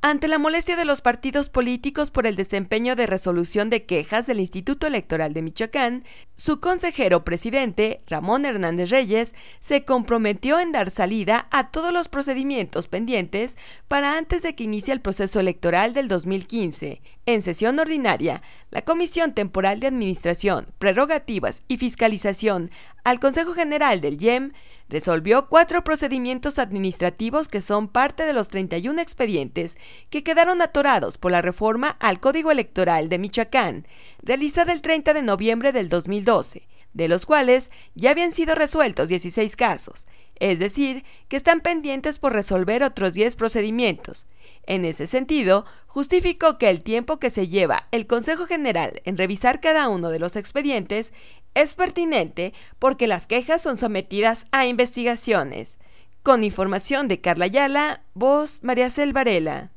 Ante la molestia de los partidos políticos por el desempeño de resolución de quejas del Instituto Electoral de Michoacán, su consejero presidente, Ramón Hernández Reyes, se comprometió en dar salida a todos los procedimientos pendientes para antes de que inicie el proceso electoral del 2015. En sesión ordinaria, la Comisión Temporal de Administración, Prerrogativas y Fiscalización al Consejo General del IEM resolvió cuatro procedimientos administrativos que son parte de los 31 expedientes que quedaron atorados por la reforma al Código Electoral de Michoacán, realizada el 30 de noviembre del 2012, de los cuales ya habían sido resueltos 16 casos, es decir, que están pendientes por resolver otros 10 procedimientos. En ese sentido, justificó que el tiempo que se lleva el Consejo General en revisar cada uno de los expedientes es pertinente porque las quejas son sometidas a investigaciones. Con información de Carla Ayala, voz María Cel Varela.